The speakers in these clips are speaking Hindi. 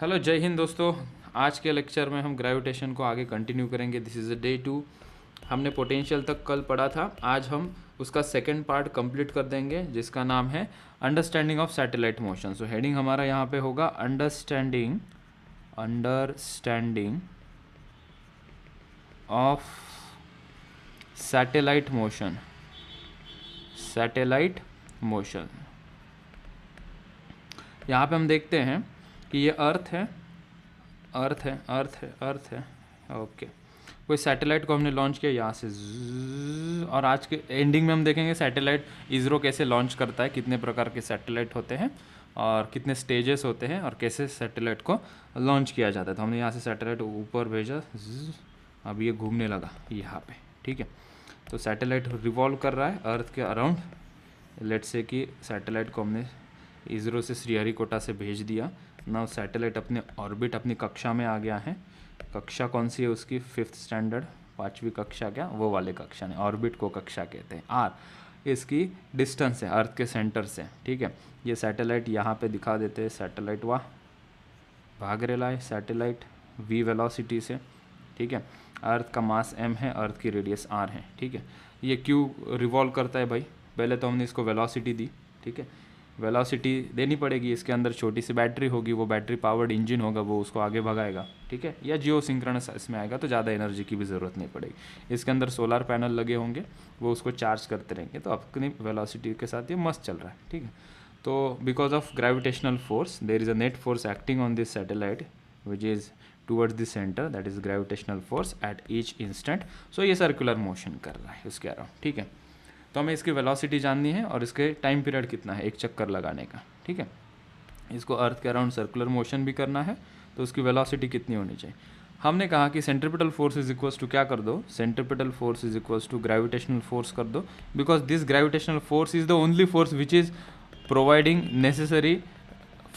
हेलो जय हिंद दोस्तों आज के लेक्चर में हम ग्रेविटेशन को आगे कंटिन्यू करेंगे this is a day two हमने पोटेंशियल तक कल पढ़ा था आज हम उसका सेकेंड पार्ट कंप्लीट कर देंगे जिसका नाम है understanding of satellite motion so heading हमारा यहाँ पे होगा understanding understanding of satellite motion satellite motion यहाँ पे हम देखते हैं कि ये अर्थ है अर्थ है अर्थ है अर्थ है ओके कोई सैटेलाइट को हमने लॉन्च किया यहाँ से और आज के एंडिंग में हम देखेंगे सैटेलाइट इसरो कैसे लॉन्च करता है कितने प्रकार के सैटेलाइट होते हैं और कितने स्टेजेस होते हैं और कैसे सैटेलाइट को लॉन्च किया जाता है तो हमने यहाँ से सैटेलाइट ऊपर भेजा अब ये घूमने लगा यहाँ पे ठीक है तो सैटेलाइट रिवॉल्व कर रहा है अर्थ के अराउंड लेट से कि सैटेलाइट को हमने इसरो से श्रीहरिकोटा से भेज दिया नाउ सैटेलाइट अपने ऑर्बिट अपनी कक्षा में आ गया है कक्षा कौन सी है उसकी फिफ्थ स्टैंडर्ड पाँचवीं कक्षा क्या वो वाले कक्षा ने ऑर्बिट को कक्षा कहते हैं आर इसकी डिस्टेंस है अर्थ के सेंटर से ठीक है ये सैटेलाइट यहाँ पे दिखा देते हैं सैटेलाइट वाह भाग रेला सैटेलाइट वी वेलोसिटी से ठीक है अर्थ का मास एम है अर्थ की रेडियस आर है ठीक है ये क्यू रिवॉल्व करता है भाई पहले तो हमने इसको वेलोसिटी दी ठीक है वेलोसिटी देनी पड़ेगी इसके अंदर छोटी सी बैटरी होगी वो बैटरी पावर्ड इंजन होगा वो उसको आगे भगाएगा ठीक है या जियो सिंक्रनस इसमें आएगा तो ज़्यादा एनर्जी की भी ज़रूरत नहीं पड़ेगी इसके अंदर सोलर पैनल लगे होंगे वो उसको चार्ज करते रहेंगे तो अपनी वेलासिटी के साथ ये मस्त चल रहा है ठीक है तो because of gravitational force there is a net force acting on this satellite which is towards the centre that is gravitational force at each instant so ये सर्कुलर मोशन कर रहा है उसके अराउंड ठीक है तो हमें इसकी वेलोसिटी जाननी है और इसके टाइम पीरियड कितना है एक चक्कर लगाने का ठीक है इसको अर्थ के अराउंड सर्कुलर मोशन भी करना है तो उसकी वेलोसिटी कितनी होनी चाहिए हमने कहा कि centripetal force is equals to क्या कर दो centripetal force is equals to gravitational force कर दो because this gravitational force is the only force which is providing necessary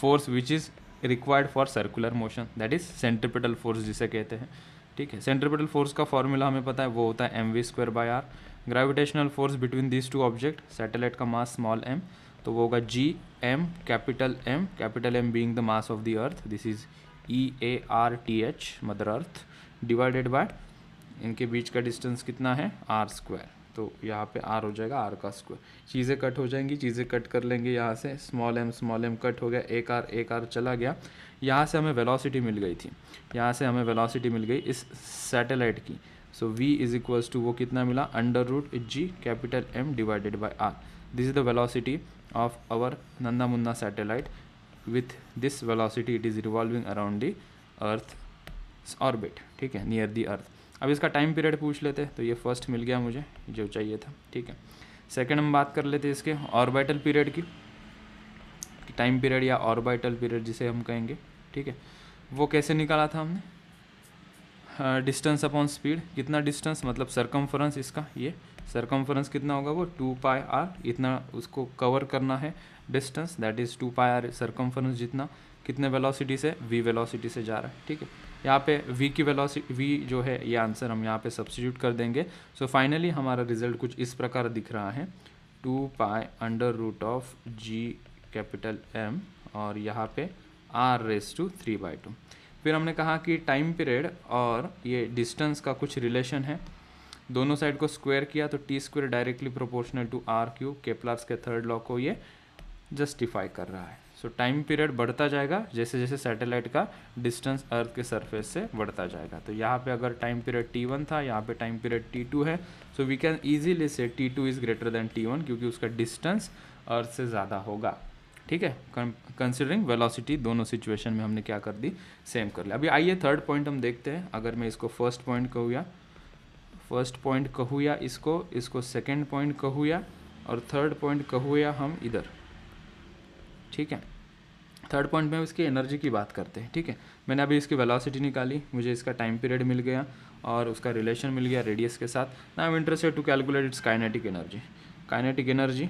force which is required for circular motion that is centripetal force जिसे कहते हैं ठीक है सेंट्रिपिटल फोर्स का फॉर्मूला हमें पता है वो होता है M V square by R gravitational force between these two object satellite का मास स्मॉल एम तो वो होगा G M capital M capital M being the mass of the earth this is E A R T H mother earth divided by इनके बीच का डिस्टेंस कितना है आर स्क्वायर तो यहाँ पे आर हो जाएगा आर का स्क्वायर चीज़ें कट हो जाएंगी चीज़ें कट कर लेंगे यहाँ से small M small M cut हो गया एक आर एक आर चला गया यहाँ से हमें वेलोसिटी मिल गई थी यहाँ से हमें वेलोसिटी मिल गई इस सैटेलाइट की so v is equals to वो कितना मिला under root G capital M divided by R this is the velocity of our नंदा मुन्ना satellite with this velocity it is revolving around the earth orbit ठीक है नियर दी अर्थ अब इसका टाइम पीरियड पूछ लेते तो ये फर्स्ट मिल गया मुझे जो चाहिए था ठीक है सेकेंड हम बात कर लेते इसके ऑर्बिटल पीरियड की टाइम पीरियड या ऑर्बिटल पीरियड जिसे हम कहेंगे ठीक है वो कैसे निकाला था हमने डिस्टेंस अपॉन स्पीड कितना डिस्टेंस मतलब सरकमफरेंस इसका ये सरकमफरेंस कितना होगा वो टू पाई आर इतना उसको कवर करना है distance that is two pi R circumference जितना कितने वेलोसिटी से वी वेलोसिटी से जा रहा है ठीक है यहाँ पे वी की वेलोसिटी वी जो है ये आंसर हम यहाँ पे सब्सिट्यूट कर देंगे सो so फाइनली हमारा रिजल्ट कुछ इस प्रकार दिख रहा है two pi under root of G capital M और यहाँ पे R raise to three by two फिर हमने कहा कि टाइम पीरियड और ये डिस्टेंस का कुछ रिलेशन है दोनों साइड को स्क्वायर किया तो T square directly proportional to R cube Kepler's के थर्ड लॉ को ये जस्टिफाई कर रहा है सो टाइम पीरियड बढ़ता जाएगा जैसे जैसे सैटेलाइट का डिस्टेंस अर्थ के सरफेस से बढ़ता जाएगा तो यहाँ पे अगर टाइम पीरियड टी वन था यहाँ पे टाइम पीरियड टी टू है so we can easily say T two is greater than T one क्योंकि उसका डिस्टेंस अर्थ से ज़्यादा होगा ठीक है कंसिडरिंग वेलोसिटी दोनों सिचुएशन में हमने क्या कर दी सेम कर लिया अभी आइए थर्ड पॉइंट हम देखते हैं अगर मैं इसको फर्स्ट पॉइंट कहूँ या फर्स्ट पॉइंट कहूँ या इसको इसको सेकेंड पॉइंट कहूँ या और थर्ड पॉइंट कहूँ या हम इधर ठीक है थर्ड पॉइंट में इसकी एनर्जी की बात करते हैं ठीक है मैंने अभी इसकी वेलासिटी निकाली मुझे इसका टाइम पीरियड मिल गया और उसका रिलेशन मिल गया रेडियस के साथ ना I am interested to calculate its kinetic energy kinetic energy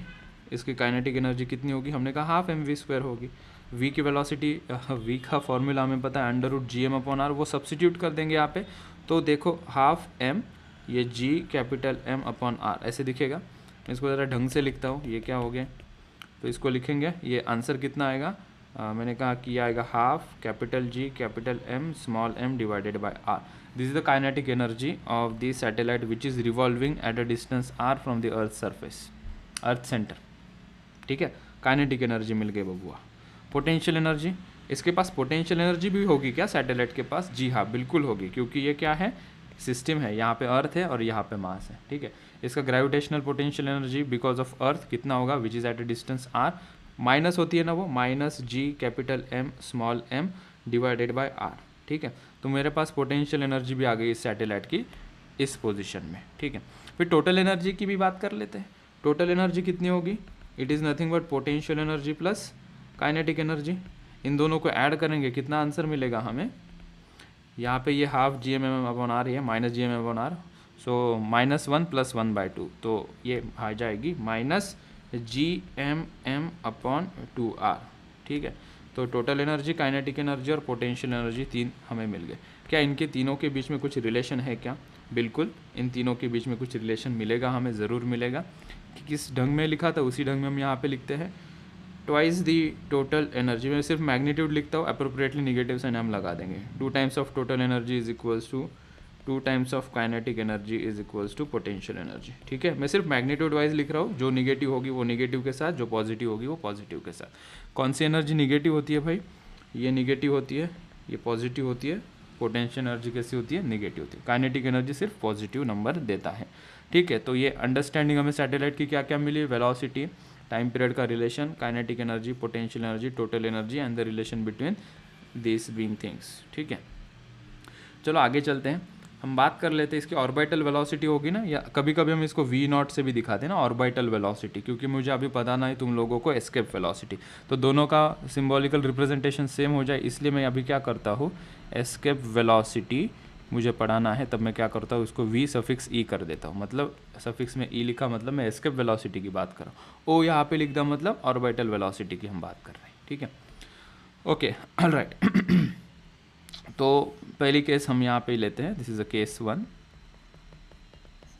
इसकी काइनेटिक एनर्जी कितनी होगी हमने कहा हाफ एम वी स्क्वायर होगी वी की वेलोसिटी वी का फॉर्मूला हमें पता है under root G M upon R वो सब्सिट्यूट कर देंगे यहाँ पे तो देखो हाफ एम ये G capital M upon R ऐसे दिखेगा मैं इसको ज़रा ढंग से लिखता हूँ ये क्या हो गया तो इसको लिखेंगे ये आंसर कितना आएगा आ, मैंने कहा कि यह आएगा half capital G capital M small M divided by R this is the kinetic energy of the satellite which is revolving at a distance R from the earth surface earth centre ठीक है काइनेटिक एनर्जी मिल गई बबुआ पोटेंशियल एनर्जी इसके पास पोटेंशियल एनर्जी भी होगी क्या सैटेलाइट के पास जी हाँ बिल्कुल होगी क्योंकि ये क्या है सिस्टम है यहाँ पे अर्थ है और यहाँ पे मास है ठीक है इसका gravitational potential energy because of earth कितना होगा which is at a distance R minus होती है ना वो minus G capital M small M divided by R ठीक है तो मेरे पास पोटेंशियल एनर्जी भी आ गई इस सैटेलाइट की इस पोजिशन में ठीक है फिर टोटल एनर्जी की भी बात कर लेते हैं टोटल एनर्जी कितनी होगी it is nothing but potential energy plus kinetic energy इन दोनों को ऐड करेंगे कितना आंसर मिलेगा हमें यहाँ पे ये half G M M M upon आ रही है minus G M M upon R so minus one plus one by two तो ये आ जाएगी minus G M M upon two R ठीक है तो टोटल एनर्जी काइनेटिक एनर्जी और पोटेंशियल एनर्जी तीन हमें मिल गए क्या इनके तीनों के बीच में कुछ रिलेशन है क्या बिल्कुल इन तीनों के बीच में कुछ रिलेशन मिलेगा हमें ज़रूर मिलेगा कि किस ढंग में लिखा था उसी ढंग में हम यहाँ पे लिखते हैं ट्वाइस दी टोटल एनर्जी मैं सिर्फ मैग्नीट्यूड लिखता हूँ अप्रोप्रिएटली निगेटिव से नाम लगा देंगे two times of total energy is equals to two times of kinetic energy is equals to potential energy ठीक है मैं सिर्फ मैग्नीट्यूड वाइज लिख रहा हूँ जो निगेटिव होगी वो निगेटिव के साथ जो पॉजिटिव होगी वो पॉजिटिव के साथ कौन सी एनर्जी निगेटिव होती है भाई ये निगेटिव होती है ये पॉजिटिव होती है पोटेंशियल एनर्जी कैसी होती है निगेटिव होती है काइनेटिक एनर्जी सिर्फ पॉजिटिव नंबर देता है ठीक है तो ये अंडरस्टैंडिंग हमें सैटेलाइट की क्या क्या मिली वेलोसिटी टाइम पीरियड का relation kinetic energy potential energy total energy and the relation between this being things ठीक है चलो आगे चलते हैं हम बात कर लेते हैं इसकी ऑर्बिटल वेलोसिटी होगी ना या कभी कभी हम इसको वी नॉट से भी दिखाते हैं ना ऑर्बिटल वेलोसिटी क्योंकि मुझे अभी पता ना है तुम लोगों को एस्केप वेलोसिटी तो दोनों का सिंबॉलिकल रिप्रेजेंटेशन सेम हो जाए इसलिए मैं अभी क्या करता हूँ एस्केप वेलोसिटी मुझे पढ़ाना है तब मैं क्या करता हूँ उसको वी सफिक्स ई कर देता हूँ मतलब सफिक्स में ई e लिखा मतलब मैं एस्केप वेलोसिटी की बात कर रहा हूँ ओ यहाँ पे लिख दिया मतलब ऑर्बिटल वेलोसिटी की हम बात कर रहे हैं ठीक है ओके ऑल राइट तो पहली केस हम यहाँ पे लेते हैं this is a case one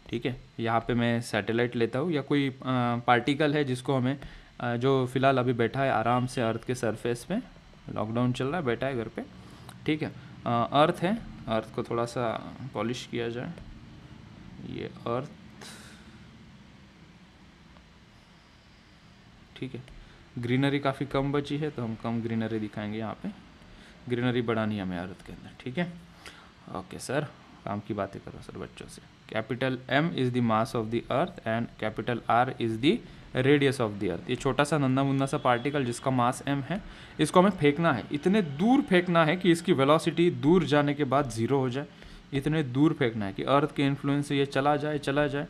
ठीक है यहाँ पे मैं सैटेलाइट लेता हूँ या कोई पार्टिकल है जिसको हमें आ, जो फ़िलहाल अभी बैठा है आराम से अर्थ के सरफेस पे लॉकडाउन चल रहा है बैठा है घर पे ठीक है अर्थ है अर्थ को थोड़ा सा पॉलिश किया जाए ये अर्थ ठीक है ग्रीनरी काफ़ी कम बची है तो हम कम ग्रीनरी दिखाएंगे यहाँ पे ग्रीनरी बढ़ानी हमें अर्थ के अंदर ठीक है ओके सर काम की बातें करो सर बच्चों से capital M is the mass of the earth and capital R is the radius of the earth ये छोटा सा नन्ना मुन्ना सा पार्टिकल जिसका मास एम है इसको हमें फेंकना है इतने दूर फेंकना है कि इसकी वेलोसिटी दूर जाने के बाद ज़ीरो हो जाए इतने दूर फेंकना है कि अर्थ के इन्फ्लुएंस से ये चला जाए चला जाए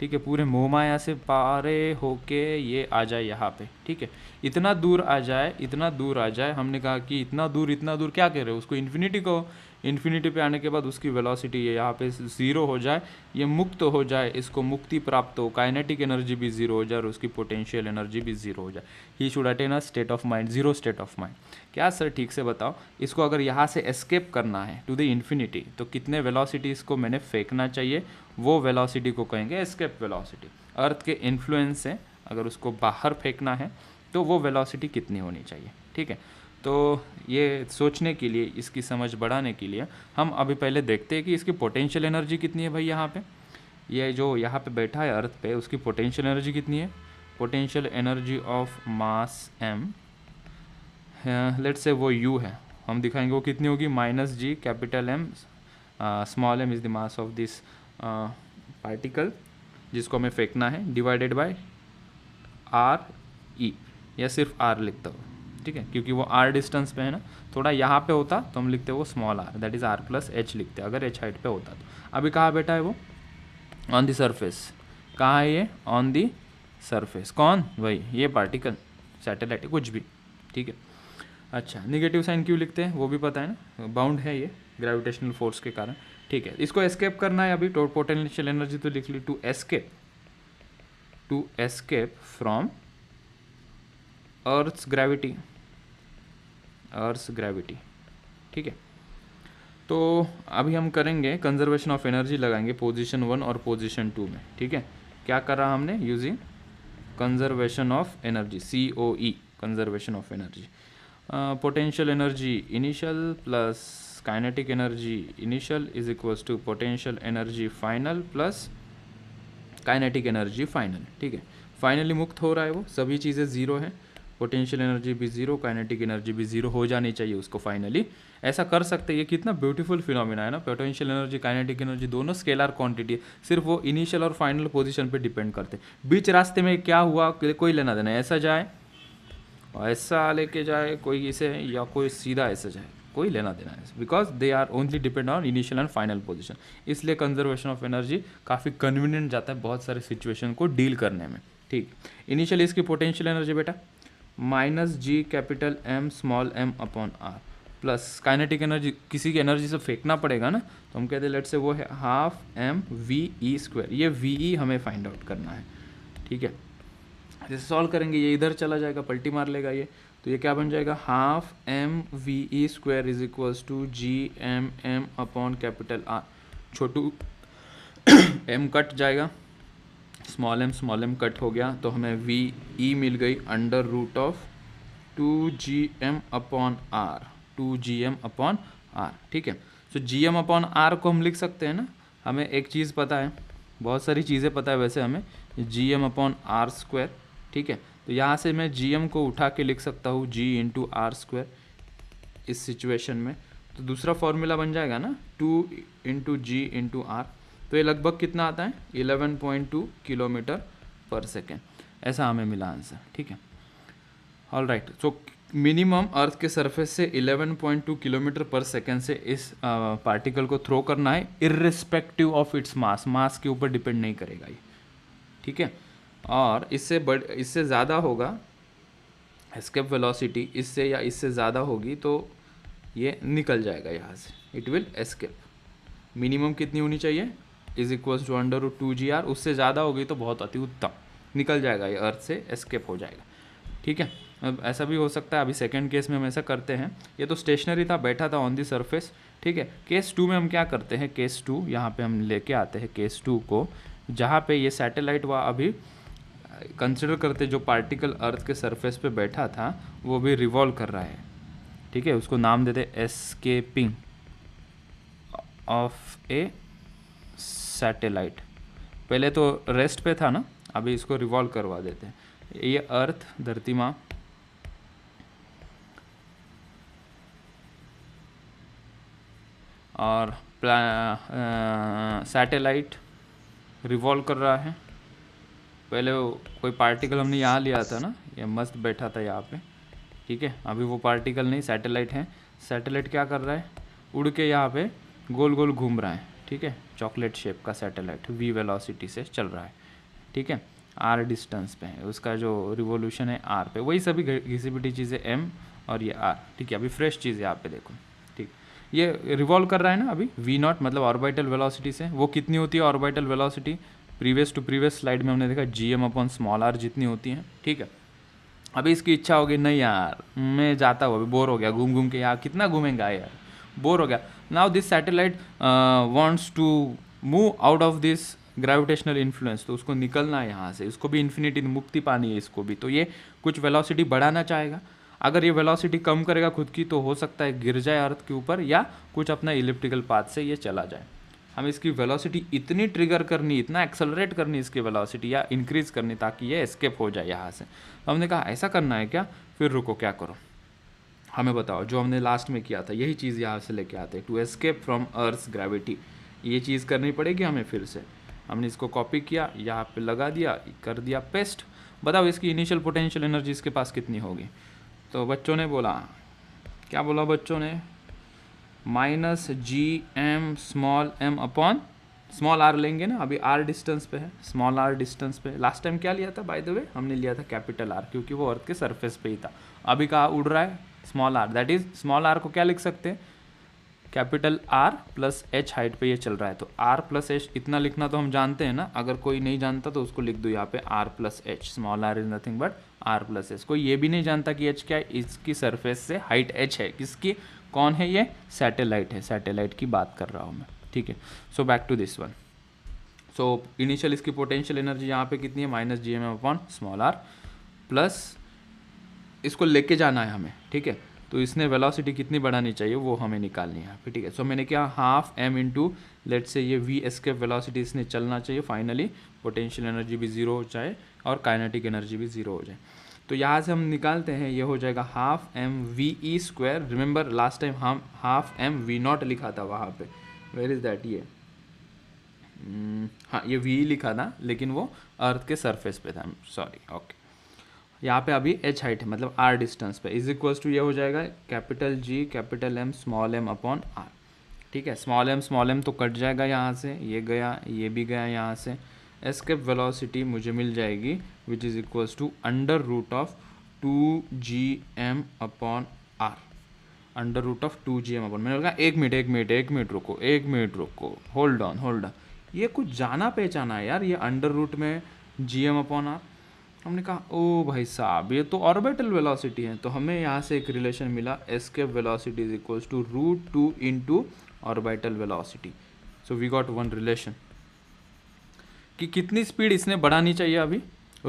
ठीक है पूरे मोहमाया से पारे होके ये आ जाए यहाँ पे ठीक है इतना दूर आ जाए इतना दूर आ जाए हमने कहा कि इतना दूर इतना दूर क्या कह रहे हो उसको इन्फिनिटी को इन्फिनिटी पे आने के बाद उसकी वेलोसिटी ये यहाँ पे ज़ीरो हो जाए ये मुक्त हो जाए इसको मुक्ति प्राप्त हो काइनेटिक एनर्जी भी ज़ीरो हो जाए और उसकी पोटेंशियल एनर्जी भी ज़ीरो हो जाए he should attain a state of mind zero state of mind क्या सर ठीक से बताओ इसको अगर यहाँ से एस्केप करना है टू द इन्फिनिटी तो कितने वेलासिटी इसको मैंने फेंकना चाहिए वो वेलासिटी को कहेंगे एस्केप वेलासिटी अर्थ के इन्फ्लुएंस से अगर उसको बाहर फेंकना है तो वो वेलासिटी कितनी होनी चाहिए ठीक है तो ये सोचने के लिए इसकी समझ बढ़ाने के लिए हम अभी पहले देखते हैं कि इसकी पोटेंशियल एनर्जी कितनी है भाई यहाँ पे ये जो यहाँ पे बैठा है अर्थ पे उसकी पोटेंशियल एनर्जी कितनी है potential energy of mass M let's say वो यू है हम दिखाएंगे वो कितनी होगी minus G capital M small M is the mass of this particle जिसको हमें फेंकना है डिवाइडेड बाय आर ई या सिर्फ आर लिखता हूँ ठीक है क्योंकि वो आर डिस्टेंस पे है ना थोड़ा यहाँ पे होता तो हम लिखते वो small R that is R plus H लिखते अगर एच हाइट पे होता तो अभी कहाँ बैठा है वो ऑन दी सरफेस कहाँ है ये ऑन दी सरफेस कौन वही ये पार्टिकल सैटेलाइट कुछ भी ठीक है अच्छा निगेटिव साइन क्यों लिखते हैं वो भी पता है ना बाउंड है ये ग्रेविटेशनल फोर्स के कारण ठीक है इसको एस्केप करना है अभी टोट पोटेंशियल एनर्जी तो लिख ली to escape to escape from earth gravity earth gravity ठीक है तो अभी हम करेंगे कंजर्वेशन ऑफ एनर्जी लगाएंगे पोजीशन वन और पोजीशन टू में ठीक है क्या करा हमने using conservation of energy C O E conservation of energy potential energy initial plus kinetic energy initial is equals to potential energy final plus kinetic energy final ठीक है फाइनली मुक्त हो रहा है वो सभी चीज़ें ज़ीरो हैं पोटेंशियल एनर्जी भी ज़ीरो काइनेटिक एनर्जी भी ज़ीरो हो जानी चाहिए उसको फाइनली ऐसा कर सकते हैं ये कितना ब्यूटीफुल फिनोमिना है ना पोटेंशियल एनर्जी काइनेटिक एनर्जी दोनों स्केलर क्वांटिटी है सिर्फ वो इनिशियल और फाइनल पोजिशन पर डिपेंड करते बीच रास्ते में क्या हुआ कोई लेना देना ऐसा जाए ऐसा लेके जाए कोई इसे या कोई सीधा ऐसा जाए कोई लेना देना है because they are only depend on initial and final position इसलिए कंजर्वेशन ऑफ एनर्जी काफ़ी कन्वीनियंट जाता है बहुत सारे सिचुएशन को डील करने में ठीक इनिशियल इसकी पोटेंशियल एनर्जी बेटा minus G capital M small M upon R plus kinetic energy किसी की एनर्जी से फेंकना पड़ेगा ना तो हम कहते हैं लेट से वो है half M V E square ये वी ई e हमें फाइंड आउट करना है ठीक है जैसे सॉल्व करेंगे ये इधर चला जाएगा पल्टी मार लेगा ये तो ये क्या बन जाएगा half M V E square is equals to G M M upon capital R छोटू एम कट जाएगा small M small M cut हो गया तो हमें वी ई e मिल गई under root of two G M upon R two G M upon R ठीक है so G M upon R को हम लिख सकते हैं ना हमें एक चीज़ पता है बहुत सारी चीज़ें पता है वैसे हमें G M upon R square ठीक है तो यहाँ से मैं जी एम को उठा के लिख सकता हूँ जी इंटू आर स्क्वायर इस सिचुएशन में तो दूसरा फॉर्मूला बन जाएगा ना two into G into R तो ये लगभग कितना आता है 11.2 किलोमीटर पर सेकेंड ऐसा हमें मिला आंसर ठीक है all right so minimum earth के सरफेस से 11.2 किलोमीटर पर सेकेंड से इस पार्टिकल uh, को थ्रो करना है irrespective of its mass mass के ऊपर डिपेंड नहीं करेगा ये ठीक है और इससे बड़ इससे ज़्यादा होगा एस्केप वेलोसिटी इससे या इससे ज़्यादा होगी तो ये निकल जाएगा यहाँ से इट विल एस्केप मिनिमम कितनी होनी चाहिए is equals to under root two G R उससे ज़्यादा हो गई तो बहुत अति उत्तम निकल जाएगा ये अर्थ से एस्केप हो जाएगा ठीक है अब ऐसा भी हो सकता है अभी सेकेंड केस में हम ऐसा करते हैं ये तो स्टेशनरी था बैठा था ऑन दी सर्फेस ठीक है केस टू में हम क्या करते हैं केस टू यहाँ पे हम लेके आते हैं केस टू को जहाँ पे ये सैटेलाइट व अभी कंसिडर करते जो पार्टिकल अर्थ के सर्फेस पर बैठा था वो भी रिवॉल्व कर रहा है ठीक है उसको नाम देते एस्केपिंग ऑफ ए सैटेलाइट पहले तो रेस्ट पे था ना अभी इसको रिवॉल्व करवा देते हैं ये अर्थ धरती माँ और सैटेलाइट रिवॉल्व कर रहा है पहले कोई पार्टिकल हमने यहाँ लिया था ना ये मस्त बैठा था यहाँ पे ठीक है अभी वो पार्टिकल नहीं सैटेलाइट है सैटेलाइट क्या कर रहा है उड़ के यहाँ पे गोल गोल घूम रहा है ठीक है चॉकलेट शेप का सैटेलाइट वी वेलोसिटी से चल रहा है ठीक है आर डिस्टेंस पे है उसका जो रिवोल्यूशन है आर पे वही सभी घिसी पिटी चीज़ें एम और ये आर ठीक है अभी फ्रेश चीज़ है आप पे देखो ठीक ये रिवॉल्व कर रहा है ना अभी वी नॉट मतलब ऑर्बिटल वेलोसिटी से वो कितनी होती है orbital velocity previous to previous slide में हमने देखा G M upon small R जितनी होती है ठीक है अभी इसकी इच्छा होगी नहीं यार मैं जाता हूँ अभी बोर हो गया घूम घूम के यार कितना घूमेंगे यार बोर हो गया now this satellite wants to move out of this gravitational influence तो उसको निकलना है यहाँ से इसको भी इन्फिनिटी मुक्ति पानी है इसको भी तो ये कुछ वेलोसिटी बढ़ाना चाहेगा अगर ये वेलोसिटी कम करेगा खुद की तो हो सकता है गिर जाए अर्थ के ऊपर या कुछ अपना इलिप्टिकल पाथ से ये चला जाए हमें इसकी वेलोसिटी इतनी ट्रिगर करनी इतना एक्सेलरेट करनी इसकी वेलोसिटी या इंक्रीज़ करनी ताकि ये एस्केप हो जाए यहाँ से तो हमने कहा ऐसा करना है क्या फिर रुको क्या करो हमें बताओ जो हमने लास्ट में किया था यही चीज़ यहाँ से लेके आते हैं to escape from earth gravity ये चीज़ करनी पड़ेगी हमें फिर से हमने इसको कॉपी किया यहाँ पे लगा दिया कर दिया पेस्ट बताओ इसकी इनिशियल पोटेंशियल एनर्जी इसके पास कितनी होगी तो बच्चों ने बोला क्या बोला बच्चों ने minus G M small M upon small R लेंगे ना अभी आर डिस्टेंस पे है स्मॉल आर डिस्टेंस पे लास्ट टाइम क्या लिया था बाय द वे हमने लिया था कैपिटल आर क्योंकि वो अर्थ के सरफेस पे ही था अभी कहा उड़ रहा है small R that is small R को क्या लिख सकते हैं capital R plus H height पे ये चल रहा है तो आर प्लस एच इतना लिखना तो हम जानते हैं ना अगर कोई नहीं जानता तो उसको लिख दो यहाँ पे R plus H small R is nothing but R plus H कोई ये भी नहीं जानता कि एच क्या है इसकी सरफेस से हाइट एच है किसकी कौन है ये सैटेलाइट है सैटेलाइट की बात कर रहा हूँ मैं ठीक है so back to this one so initial इसकी पोटेंशियल एनर्जी यहाँ पे कितनी है minus G M M upon small R plus इसको लेके जाना है हमें ठीक है तो इसने वेलोसिटी कितनी बढ़ानी चाहिए वो हमें निकालनी है फिर ठीक है सो मैंने क्या half M into let say ये वी एस के वेलोसिटी इसने चलना चाहिए फाइनली पोटेंशियल एनर्जी भी ज़ीरो हो जाए और काइनेटिक एनर्जी भी ज़ीरो हो जाए तो यहाँ से हम निकालते हैं ये हो जाएगा half M V E square remember last time हम हाफ एम वी नॉट लिखा था वहाँ पे वेर इज़ दैट ये hmm, हाँ ये वी लिखा था लेकिन वो अर्थ के सरफेस पे था सॉरी ओके यहाँ पे अभी एच हाइट है मतलब आर डिस्टेंस पे इज इक्वल्स टू ये हो जाएगा capital G capital M small M upon R ठीक है स्मॉल एम स्मॉल एम तो कट जाएगा यहाँ से ये गया ये भी गया यहाँ से एस्केप वेलोसिटी मुझे मिल जाएगी which is equals to under root of two G M upon R under root of two G M upon मैंने कहा एक मिनट एक मिनट एक मिनट रुको एक मिनट रुको होल्ड ऑन होल्ड ऑन ये कुछ जाना पहचाना है यार ये अंडर रूट में जी एम अपॉन आर हमने कहा ओ भाई साहब ये तो ऑर्बिटल वेलोसिटी है तो हमें यहाँ से एक रिलेशन मिला escape velocity is equals to root two into orbital velocity so we got one relation कि कितनी स्पीड इसने बढ़ानी चाहिए अभी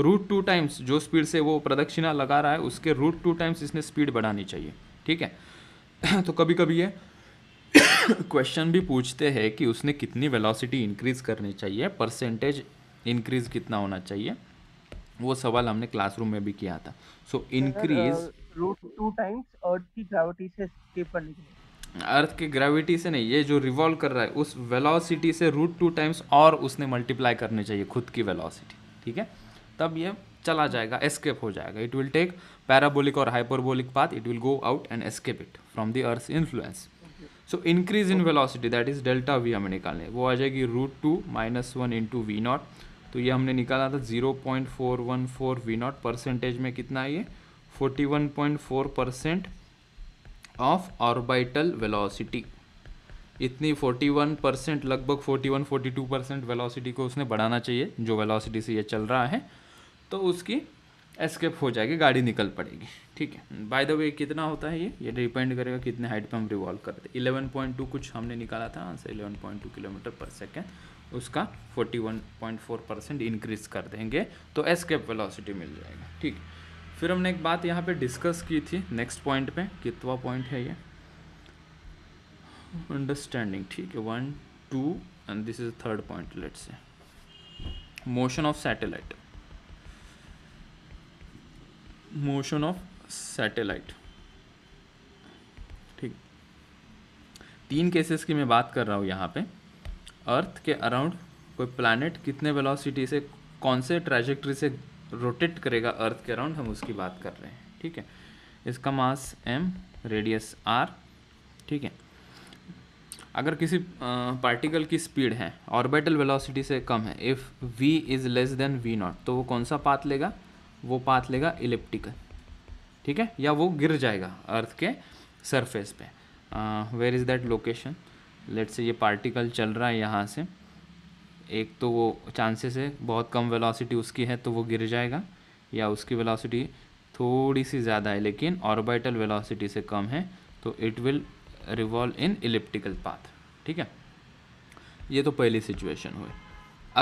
रूट टू टाइम्स जो स्पीड से वो प्रदक्षिणा लगा रहा है उसके रूट टू टाइम्स इसने स्पीड बढ़ानी चाहिए ठीक है तो कभी कभी ये क्वेश्चन भी पूछते हैं कि उसने कितनी वेलोसिटी इंक्रीज़ करनी चाहिए परसेंटेज इंक्रीज़ कितना होना चाहिए वो सवाल हमने क्लासरूम में भी किया था so increase root two times earth की ग्रेविटी से स्केप करने के लिए अर्थ के ग्रेविटी से नहीं ये जो रिवॉल्व कर रहा है उस वेलोसिटी से रूट टू टाइम्स और उसने मल्टीप्लाई करने चाहिए खुद की वेलोसिटी ठीक है तब ये चला जाएगा एस्केप हो जाएगा इट विल टेक पैराबोलिक और hyperbolic path it will go out and escape it from the earth influence so increase in velocity that is delta v हमें निकालने वो आ जाएगी root two minus one into v not तो ये हमने निकाला था zero point four one four v not percentage में कितना है ये forty one point four percent of orbital velocity इतनी 41 परसेंट लगभग 41 42 परसेंट वेलोसिटी को उसने बढ़ाना चाहिए जो वेलोसिटी से ये चल रहा है तो उसकी एस्केप हो जाएगी गाड़ी निकल पड़ेगी ठीक है बाय द वे कितना होता है ये ये डिपेंड करेगा कितने हाइट पे हम रिवॉल्व करते हैं इलेवन पॉइंट टू कुछ हमने निकाला था answer eleven point two kilometer per second उसका forty one point four percent increase कर देंगे तो एस्केप वेलोसिटी मिल जाएगा ठीक फिर हमने एक बात यहाँ पे डिस्कस की थी नेक्स्ट पॉइंट पे कितवा पॉइंट है ये अंडरस्टैंडिंग ठीक है one two and this is third point let's say motion of satellite motion of satellite ठीक तीन केसेस की मैं बात कर रहा हूँ यहाँ पे अर्थ के अराउंड कोई प्लानट कितने वेलोसिटी से कौन से ट्रैजेक्ट्री से रोटेट करेगा अर्थ के अराउंड हम उसकी बात कर रहे हैं ठीक है इसका मास एम रेडियस आर ठीक है अगर किसी पार्टिकल की स्पीड है ऑर्बिटल वेलोसिटी से कम है if v is less than v not तो वो कौन सा पाथ लेगा वो पाथ लेगा इलिप्टिकल ठीक है या वो गिर जाएगा अर्थ के सरफेस पे where is that location let say ये पार्टिकल चल रहा है यहाँ से एक तो वो चांसेस है बहुत कम वेलोसिटी उसकी है तो वो गिर जाएगा या उसकी वेलोसिटी थोड़ी सी ज़्यादा है लेकिन ऑर्बिटल वेलोसिटी से कम है तो it will revolve in elliptical path ठीक है ये तो पहली सिचुएशन हुई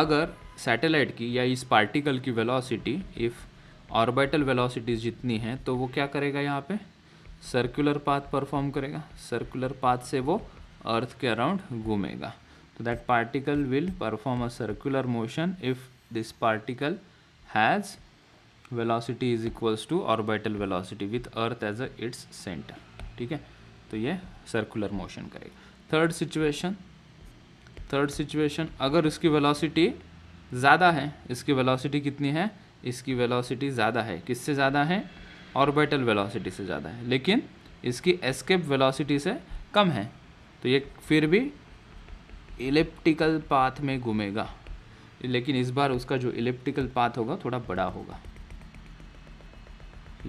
अगर सैटेलाइट की या इस पार्टिकल की वेलोसिटी इफ़ ऑर्बिटल वेलोसिटीज़ जितनी हैं तो वो क्या करेगा यहाँ पे सर्कुलर पाथ परफॉर्म करेगा सर्कुलर पाथ से वो अर्थ के अराउंड घूमेगा तो that particle will perform a circular motion if this particle has velocity is equals to orbital velocity with earth as a its centre ठीक है तो ये सर्कुलर मोशन करेगा थर्ड सिचुएशन थर्ड सिचुएशन अगर इसकी वेलोसिटी ज़्यादा है इसकी वेलोसिटी कितनी है इसकी वेलोसिटी ज़्यादा है किससे ज़्यादा है ऑर्बिटल वेलोसिटी से ज़्यादा है लेकिन इसकी एस्केप वेलोसिटी से कम है तो ये फिर भी इलेप्टिकल पाथ में घूमेगा लेकिन इस बार उसका जो इलेप्टिकल पाथ होगा थोड़ा बड़ा होगा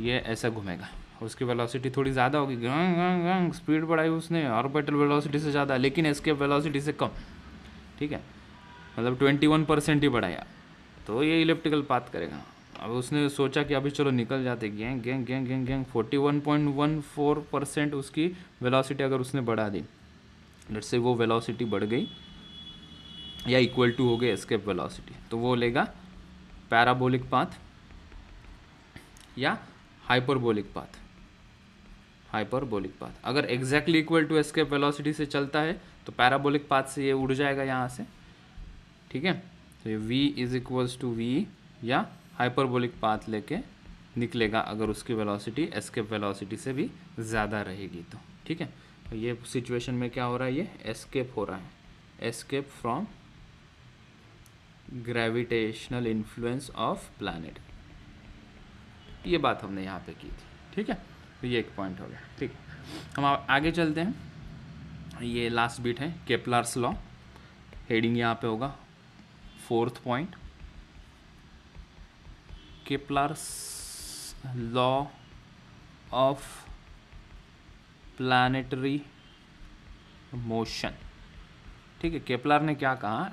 ये ऐसा घूमेगा उसकी वेलोसिटी थोड़ी ज़्यादा होगी स्पीड बढ़ाई उसने ऑर्बिटल वेलोसिटी से ज़्यादा लेकिन एस्केप वेलोसिटी से कम ठीक है मतलब ट्वेंटी वन परसेंट ही बढ़ाया तो ये इलेप्टिकल पाथ करेगा अब उसने सोचा कि अभी चलो निकल जाते गेंग गेंग गेंग गेंग गेंग forty one point one four percent उसकी वेलोसिटी अगर उसने बढ़ा दी लेट से वो वेलोसिटी बढ़ गई या इक्वल टू हो गई एस्केप वेलोसिटी तो वो लेगा पैराबोलिक पाथ या हाइपरबोलिक पाथ हाइपरबोलिक पाथ अगर exactly equal to escape velocity से चलता है तो पैराबोलिक पाथ से ये उड़ जाएगा यहाँ से ठीक है तो ये v is equals to v या हाइपरबोलिक पाथ लेके निकलेगा अगर उसकी वेलोसिटी एस्केप वेलोसिटी से भी ज़्यादा रहेगी तो ठीक है तो ये सिचुएशन में क्या हो रहा है ये एस्केप हो रहा है escape from gravitational influence of planet ये बात हमने यहाँ पे की थी ठीक है तो ये एक पॉइंट हो गया ठीक हम आगे चलते हैं ये लास्ट बीट है केपलार्स लॉ हेडिंग यहाँ पे होगा fourth point Kepler's law of planetary motion ठीक है केपलर ने क्या कहा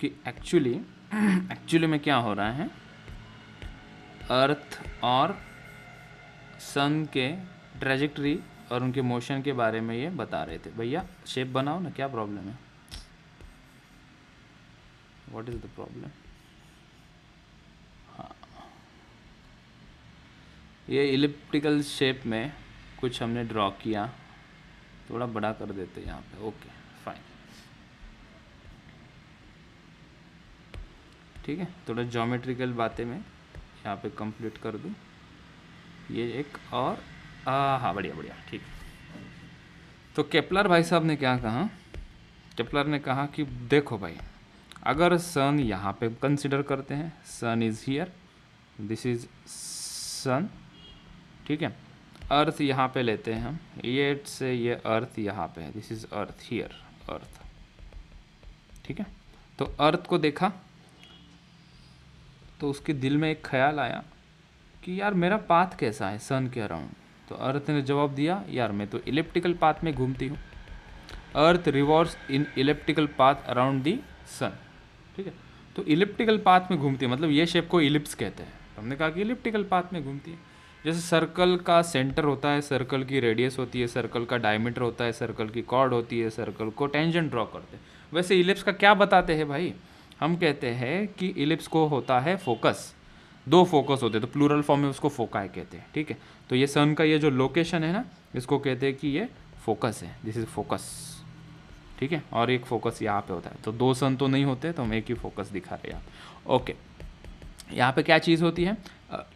कि एक्चुअली एक्चुअली में क्या हो रहा है अर्थ और सन के ट्रेजेक्ट्री और उनके मोशन के बारे में ये बता रहे थे भैया शेप बनाओ ना क्या प्रॉब्लम है what is the problem हाँ ये इलिप्टिकल शेप में कुछ हमने ड्रॉ किया थोड़ा बड़ा कर देते यहाँ पे ओके फाइन ठीक है थोड़ा जोमेट्रिकल बातें में यहाँ पे कंप्लीट कर दूँ ये एक और आ, हाँ बढ़िया बढ़िया ठीक तो केपलर भाई साहब ने क्या कहा केपलर ने कहा कि देखो भाई अगर सन यहाँ पे कंसिडर करते हैं sun is here this is sun ठीक है अर्थ यहाँ पे लेते हैं हम ये से ये अर्थ यहाँ पे है this is earth here earth ठीक है तो अर्थ को देखा तो उसके दिल में एक ख्याल आया कि यार मेरा पाथ कैसा है सन के अराउंड तो अर्थ ने जवाब दिया यार मैं तो इलेप्टिकल पाथ में घूमती हूँ earth revolves in elliptical path around the sun ठीक है तो इलिप्टिकल पाथ में घूमती है मतलब ये शेप को इलिप्स कहते हैं हमने कहा कि इलिप्टिकल पाथ में घूमती है जैसे सर्कल का सेंटर होता है सर्कल की रेडियस होती है सर्कल का डायमीटर होता है सर्कल की कॉर्ड होती है सर्कल को टेंजेंट ड्रॉ करते हैं वैसे इलिप्स का क्या बताते हैं भाई हम कहते हैं कि इलिप्स को होता है फोकस दो फोकस होते हैं तो प्लूरल फॉर्म में उसको है कहते हैं ठीक है तो ये सन का ये जो लोकेशन है ना इसको कहते हैं कि ये फोकस है दिस इज़ फोकस ठीक है और एक फोकस यहाँ पे होता है तो दो सन तो नहीं होते तो हम एक ही फोकस दिखा रहे हैं ओके यहाँ पे क्या चीज़ होती है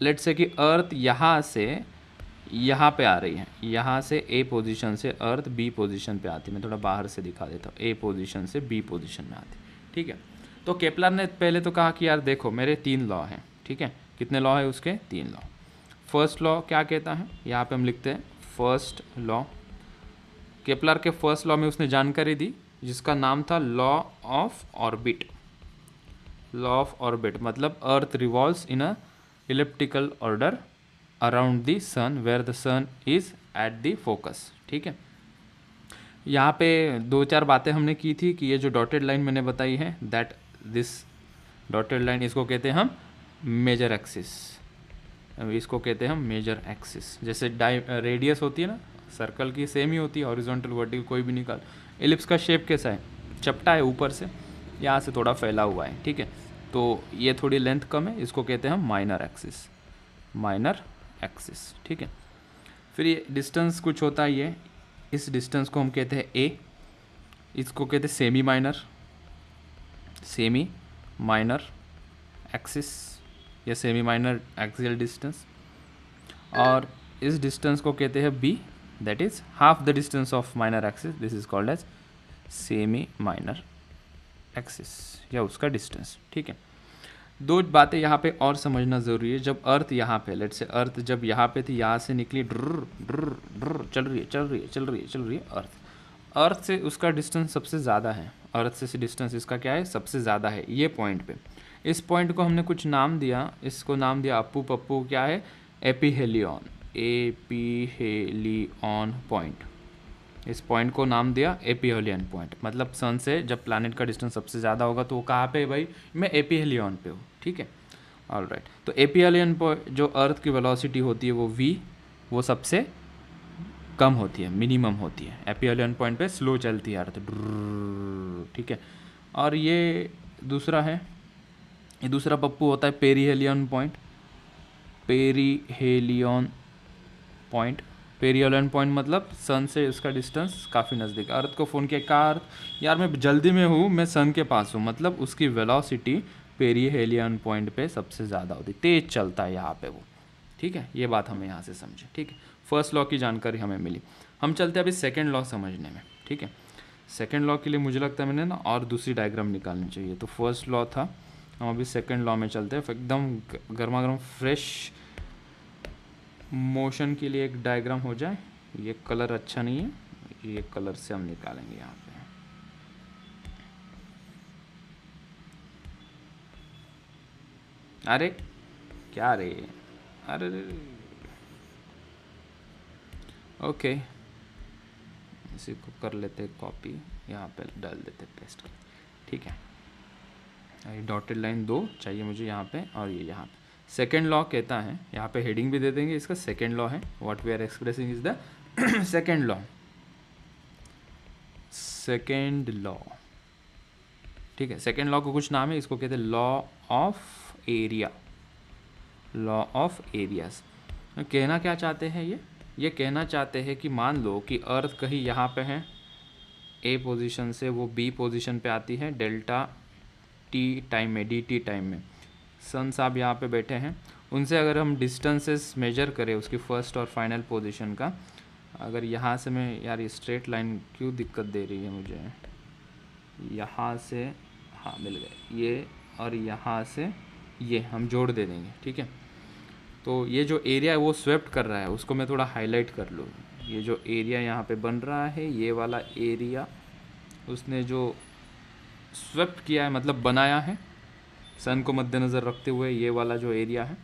लेट्स से कि अर्थ यहाँ से यहाँ पे आ रही है यहाँ से ए पोजीशन से अर्थ बी पोजीशन पे आती है मैं थोड़ा बाहर से दिखा देता हूँ ए पोजीशन से बी पोजीशन में आती है ठीक है तो केपलर ने पहले तो कहा कि यार देखो मेरे तीन लॉ हैं ठीक है कितने लॉ है उसके तीन लॉ फर्स्ट लॉ क्या कहता है यहाँ पे हम लिखते हैं फर्स्ट लॉ केपलर के फर्स्ट लॉ में उसने जानकारी दी जिसका नाम था law of orbit law of orbit मतलब earth revolves in a elliptical order around the sun where the sun is at the focus ठीक है यहाँ पे दो चार बातें हमने की थी कि ये जो डॉटेड लाइन मैंने बताई है दैट दिस डॉटेड लाइन इसको कहते हैं हम मेजर एक्सिस इसको कहते हैं हम मेजर एक्सिस जैसे डाइ रेडियस होती है ना सर्कल की सेम ही होती है हॉरिजॉन्टल वर्टिकल कोई भी निकाल एलिप्स का शेप कैसा है चपटा है ऊपर से यहाँ से थोड़ा फैला हुआ है ठीक है तो ये थोड़ी लेंथ कम है इसको कहते हैं माइनर एक्सिस माइनर एक्सिस ठीक है फिर ये डिस्टेंस कुछ होता है ये इस डिस्टेंस को हम कहते हैं ए इसको कहते हैं semi minor semi minor axis या सेमी माइनर एक्सियल डिस्टेंस और इस डिस्टेंस को कहते हैं B that is half the distance of minor axis this is called as semi minor axis या उसका डिस्टेंस ठीक है दो बातें यहाँ पे और समझना ज़रूरी है जब अर्थ यहाँ पे लेट से अर्थ जब यहाँ पे थी यहाँ से निकली ड्र ड्र ड्र चल रही है चल रही है चल रही है चल रही है अर्थ अर्थ से उसका डिस्टेंस सबसे ज़्यादा है अर्थ से डिस्टेंस इसका क्या है सबसे ज़्यादा है ये पॉइंट पे इस पॉइंट को हमने कुछ नाम दिया इसको नाम दिया अपू पप्पू क्या है aphelion aphelion point इस पॉइंट को नाम दिया ऑन पॉइंट मतलब सन से जब प्लानट का डिस्टेंस सबसे ज़्यादा होगा तो वो कहाँ पे है भाई मैं ऑन पे हूँ ठीक है ऑल राइट तो ऑन पॉइंट जो अर्थ की वेलोसिटी होती है वो वी वो सबसे कम होती है मिनिमम होती है ऑन पॉइंट पे स्लो चलती है अर्थ ठीक है और ये दूसरा है ये दूसरा पप्पू होता है perihelion point perihelion point perihelion point मतलब सन से उसका डिस्टेंस काफ़ी नज़दीक अर्थ को फ़ोन किया का अर्थ यार मैं जल्दी में हूँ मैं सन के पास हूँ मतलब उसकी वेलोसिटी पेरियलियन पॉइंट पे सबसे ज़्यादा होती तेज़ चलता है यहाँ पे वो ठीक है ये बात हमें यहाँ से समझे ठीक है फर्स्ट लॉ की जानकारी हमें मिली हम चलते हैं अभी सेकेंड लॉ समझने में ठीक है सेकेंड लॉ के लिए मुझे लगता है मैंने ना और दूसरी डायग्राम निकालनी चाहिए तो फर्स्ट लॉ था हम अभी सेकेंड लॉ में चलते हैं एकदम गर्मा गर्म फ्रेश मोशन के लिए एक डायग्राम हो जाए ये कलर अच्छा नहीं है ये कलर से हम निकालेंगे यहाँ पे अरे क्या रे अरे ओके इसी को कर लेते कॉपी यहाँ पे डाल देते पेस्ट ठीक है ये डॉटेड लाइन दो चाहिए मुझे यहाँ पे और ये यहाँ पे सेकेंड लॉ कहता है यहाँ पे हेडिंग भी दे देंगे इसका सेकेंड लॉ है what we are expressing is the second law second law ठीक है सेकेंड लॉ का कुछ नाम है इसको कहते हैं law of area law of areas कहना क्या चाहते हैं ये ये कहना चाहते हैं कि मान लो कि अर्थ कहीं यहाँ पे है ए पोजीशन से वो बी पोजीशन पे आती है डेल्टा टी टाइम में डी टी टाइम में सन साहब यहाँ पे बैठे हैं उनसे अगर हम डिस्टेंसेस मेजर करें उसकी फ़र्स्ट और फाइनल पोजीशन का अगर यहाँ से मैं यार ये स्ट्रेट लाइन क्यों दिक्कत दे रही है मुझे यहाँ से हाँ मिल गए ये और यहाँ से ये हम जोड़ दे देंगे ठीक है तो ये जो एरिया है वो स्वेप्ट कर रहा है उसको मैं थोड़ा हाईलाइट कर लूँ ये जो एरिया यहाँ पे बन रहा है ये वाला एरिया उसने जो स्वेप्ट किया है मतलब बनाया है सन को मद्देनज़र रखते हुए ये वाला जो एरिया है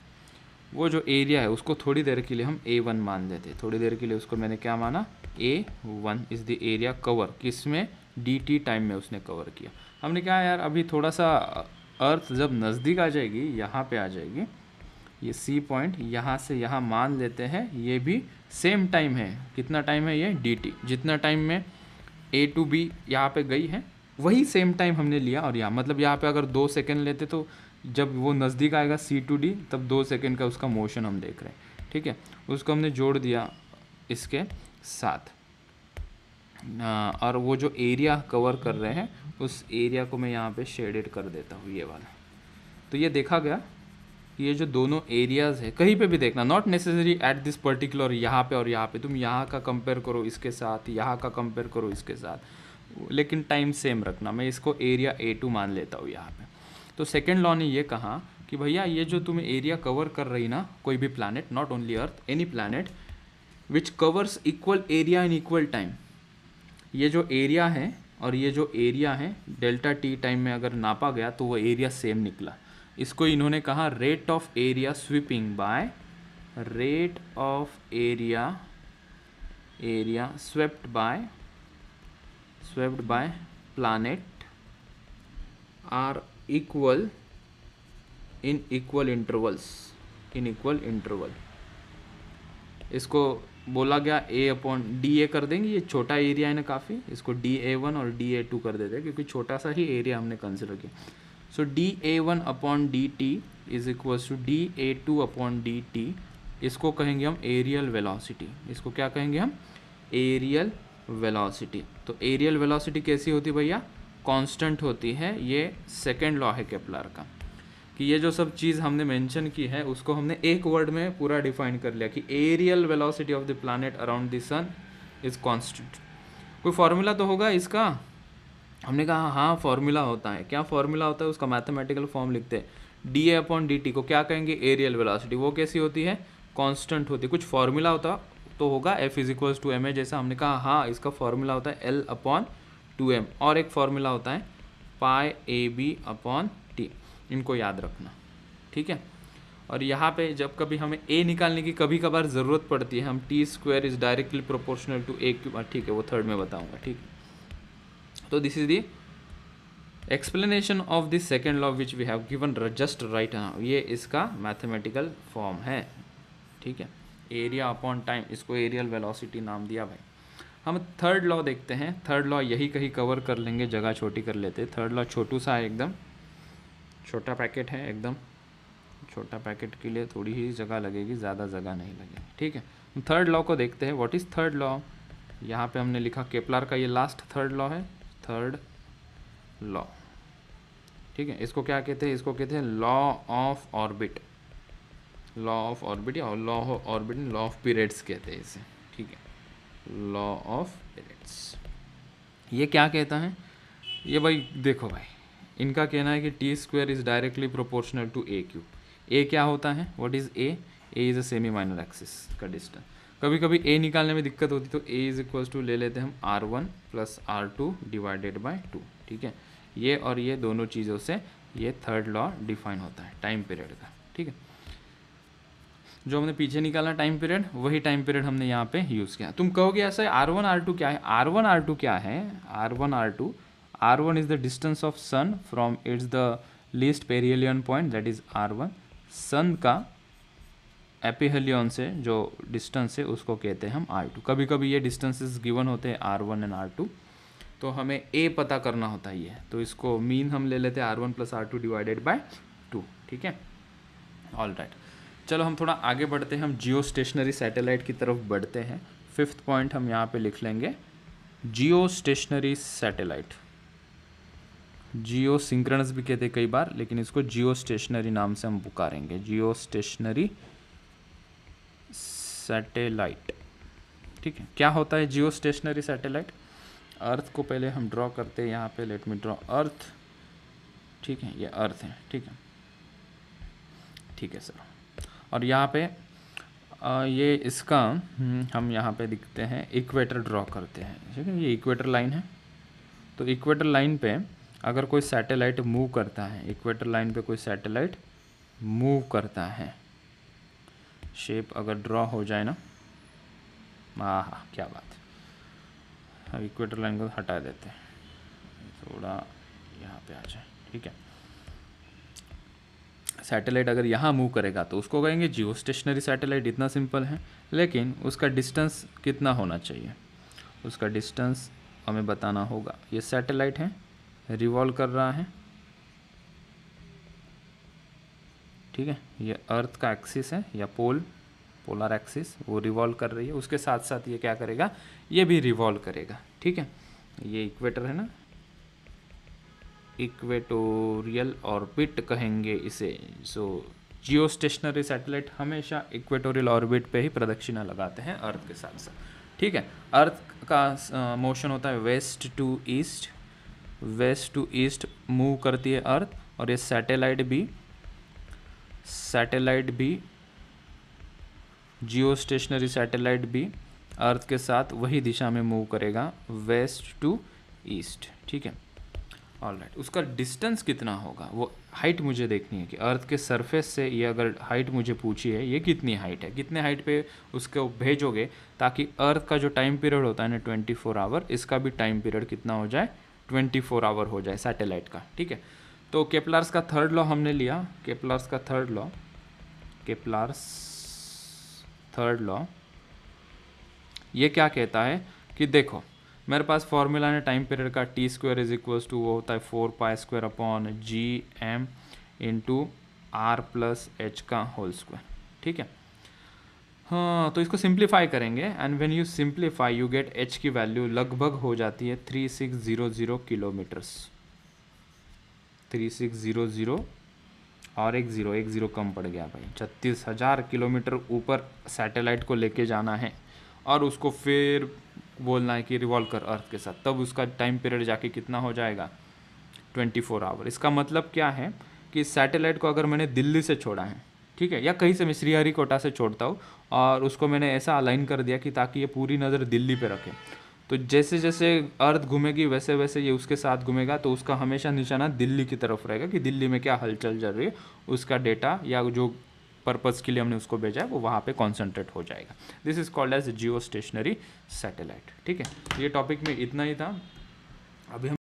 वो जो एरिया है उसको थोड़ी देर के लिए हम ए वन मान लेते हैं थोड़ी देर के लिए उसको मैंने क्या माना A one is the area cover किस में डी टी टाइम में उसने कवर किया हमने कहा यार अभी थोड़ा सा अर्थ जब नज़दीक आ जाएगी यहाँ पे आ जाएगी ये सी पॉइंट यहाँ से यहाँ मान लेते हैं ये भी सेम टाइम है कितना टाइम है ये डी टी जितना टाइम में ए टू बी यहाँ पर गई है वही सेम टाइम हमने लिया और यहाँ मतलब यहाँ पे अगर दो सेकेंड लेते तो जब वो नज़दीक आएगा सी टू डी तब दो सेकेंड का उसका मोशन हम देख रहे हैं ठीक है उसको हमने जोड़ दिया इसके साथ और वो जो एरिया कवर कर रहे हैं उस एरिया को मैं यहाँ पे शेडेड कर देता हूँ ये वाला तो ये देखा गया ये जो दोनों एरियाज़ है कहीं पे भी देखना not necessary at this particular यहाँ पे और यहाँ पे तुम यहाँ का कंपेयर करो इसके साथ यहाँ का कंपेयर करो इसके साथ लेकिन टाइम सेम रखना मैं इसको एरिया ए टू मान लेता हूँ यहाँ पे तो सेकेंड लॉ ने ये कहा कि भैया ये जो तुम एरिया कवर कर रही ना कोई भी planet not only earth any planet which covers equal area in equal time ये जो एरिया है और ये जो एरिया है डेल्टा टी टाइम में अगर नापा गया तो वह एरिया सेम निकला इसको इन्होंने कहा rate of area sweeping by rate of area area swept by swept by planet are equal in equal intervals in equal interval इसको बोला गया ए अपॉन डी ए कर देंगे ये छोटा एरिया है ना काफ़ी इसको डी ए वन और डी ए टू कर देते हैं क्योंकि छोटा सा ही एरिया हमने कंसिडर किया so D A one upon D T is equal to D A two upon D T इसको कहेंगे हम एरियल वेलासिटी इसको क्या कहेंगे हम एरियल वेलोसिटी तो एरियल वेलोसिटी कैसी होती भैया कांस्टेंट होती है ये सेकेंड लॉ है केपलर का कि ये जो सब चीज़ हमने मेंशन की है उसको हमने एक वर्ड में पूरा डिफाइन कर लिया कि areal velocity of the planet around the sun is constant कोई फार्मूला तो होगा इसका हमने कहा हाँ फार्मूला होता है क्या फार्मूला होता है उसका मैथमेटिकल फॉर्म लिखते हैं D A upon D T को क्या कहेंगे एरियल वेलोसिटी वो कैसी होती है कांस्टेंट होती है कुछ फार्मूला होता तो होगा F is equals to M A जैसा हमने कहा हाँ इसका फॉर्मूला होता है एल अपॉन टू एम और एक फॉर्मूला होता है पाए ए बी अपॉन टी इनको याद रखना ठीक है और यहाँ पे जब कभी हमें ए निकालने की कभी कभार ज़रूरत पड़ती है हम T square is directly proportional to A cube ठीक है वो थर्ड में बताऊँगा ठीक तो this is the explanation of this second law which we have given just right ये इसका मैथमेटिकल फॉर्म है ठीक है एरिया अपॉन टाइम इसको एरियल वेलोसिटी नाम दिया भाई हम थर्ड लॉ देखते हैं थर्ड लॉ यही कहीं कवर कर लेंगे जगह छोटी कर लेते थर्ड लॉ छोटू सा है एकदम छोटा पैकेट है एकदम छोटा पैकेट के लिए थोड़ी ही जगह लगेगी ज़्यादा जगह नहीं लगेगी ठीक है हम थर्ड लॉ को देखते हैं व्हाट इज़ थर्ड लॉ यहाँ पे हमने लिखा केपलार का ये लास्ट थर्ड लॉ है थर्ड लॉ ठीक है इसको क्या कहते हैं इसको कहते हैं law of orbit law of orbit या law of orbit law of periods कहते हैं इसे ठीक है लॉ ऑफ पीरियड्स ये क्या कहता है ये भाई देखो भाई इनका कहना है कि T square is directly proportional to A cube A क्या होता है what is A A is a semi minor axis का डिस्टेंस कभी कभी ए निकालने में दिक्कत होती तो ए इज़ इक्वल्स टू ले लेते हैं हम R one plus R two divided by two ठीक है ये और ये दोनों चीज़ों से ये थर्ड लॉ डिफाइन होता है टाइम पीरियड का ठीक है जो हमने पीछे निकाला टाइम पीरियड वही टाइम पीरियड हमने यहाँ पे यूज़ किया तुम कहोगे ऐसा आर वन आर टू क्या है आर वन आर टू क्या है R one R two R one is the distance of sun from its the least perihelion point that is R one sun का एपिहलियन से जो डिस्टेंस है उसको कहते हैं हम आर टू कभी कभी ये डिस्टेंसेज गिवन होते हैं R one and R two तो हमें ए पता करना होता है ये तो इसको मीन हम ले लेते हैं R one plus R two divided by two ठीक है ऑल राइट right. चलो हम थोड़ा आगे बढ़ते हैं हम जियो स्टेशनरी सैटेलाइट की तरफ बढ़ते हैं फिफ्थ पॉइंट हम यहाँ पे लिख लेंगे geostationary satellite geosynchronous भी कहते कई बार लेकिन इसको जियो स्टेशनरी नाम से हम पुकारेंगे जियो स्टेशनरी सैटेलाइट ठीक है क्या होता है जियो स्टेशनरी सैटेलाइट अर्थ को पहले हम ड्रॉ करते हैं यहाँ पे लेट मी ड्रॉ अर्थ ठीक है ये अर्थ है ठीक है ठीक है सर और यहाँ पे ये इसका हम्म, हम यहाँ पे दिखते हैं इक्वेटर ड्रॉ करते हैं ठीक है ये इक्वेटर लाइन है तो इक्वेटर लाइन पे अगर कोई सैटेलाइट मूव करता है इक्वेटर लाइन पे कोई सैटेलाइट मूव करता है शेप अगर ड्रॉ हो जाए ना हाँ क्या बात अब इक्वेटर लाइन को हटा देते हैं थोड़ा यहाँ पे आ जाए ठीक है सैटेलाइट अगर यहाँ मूव करेगा तो उसको कहेंगे जियो स्टेशनरी सैटेलाइट इतना सिंपल है लेकिन उसका डिस्टेंस कितना होना चाहिए उसका डिस्टेंस हमें बताना होगा ये सैटेलाइट है रिवॉल्व कर रहा है ठीक है ये अर्थ का एक्सिस है या पोल पोलर एक्सिस वो रिवॉल्व कर रही है उसके साथ साथ ये क्या करेगा ये भी रिवॉल्व करेगा ठीक है ये इक्वेटर है ना इक्वेटोरियल ऑर्बिट कहेंगे इसे सो जियो स्टेशनरी सैटेलाइट हमेशा इक्वेटोरियल ऑर्बिट पे ही प्रदक्षिणा लगाते हैं अर्थ के साथ साथ ठीक है अर्थ का मोशन होता है west to east west to east move करती है अर्थ और ये सैटेलाइट भी सैटेलाइट भी जियो स्टेशनरी सैटेलाइट भी अर्थ के साथ वही दिशा में मूव करेगा वेस्ट टू ईस्ट ठीक है ऑल राइट उसका डिस्टेंस कितना होगा वो हाइट मुझे देखनी है कि अर्थ के सरफेस से ये अगर हाइट मुझे पूछी है ये कितनी हाइट है कितने हाइट पे उसको भेजोगे ताकि अर्थ का जो टाइम पीरियड होता है ना ट्वेंटी फोर आवर इसका भी टाइम पीरियड कितना हो जाए ट्वेंटी फोर आवर हो जाए सैटेलाइट का ठीक है तो केपलार्स का थर्ड लॉ हमने लिया केपलार्स का third law Kepler's third law ये क्या कहता है कि देखो मेरे पास फॉर्मूला है टाइम पीरियड का T square is equals to वो होता है four pi square upon G M into R plus H का होल स्क्वायर ठीक है हाँ तो इसको सिंप्लीफाई करेंगे and when you simplify you get H की वैल्यू लगभग हो जाती है three six zero zero kilometers three six zero zero और एक ज़ीरो एक ज़ीरो कम पड़ गया भाई छत्तीस हज़ार किलोमीटर ऊपर सैटेलाइट को लेके जाना है और उसको फिर बोलना है कि रिवॉल्व कर अर्थ के साथ तब उसका टाइम पीरियड जाके कितना हो जाएगा ट्वेंटी फोर आवर इसका मतलब क्या है कि सैटेलाइट को अगर मैंने दिल्ली से छोड़ा है ठीक है या कहीं से मैं श्रीहरिकोटा से छोड़ता हूँ और उसको मैंने ऐसा अलाइन कर दिया कि ताकि ये पूरी नज़र दिल्ली पे रखे तो जैसे जैसे अर्थ घूमेगी वैसे वैसे ये उसके साथ घूमेगा तो उसका हमेशा निशाना दिल्ली की तरफ रहेगा कि दिल्ली में क्या हलचल चल रही है उसका डेटा या जो पर्पज़ के लिए हमने उसको भेजा है वो वहाँ पे कॉन्सेंट्रेट हो जाएगा this is called as geostationary satellite ठीक है ये टॉपिक में इतना ही था अभी हम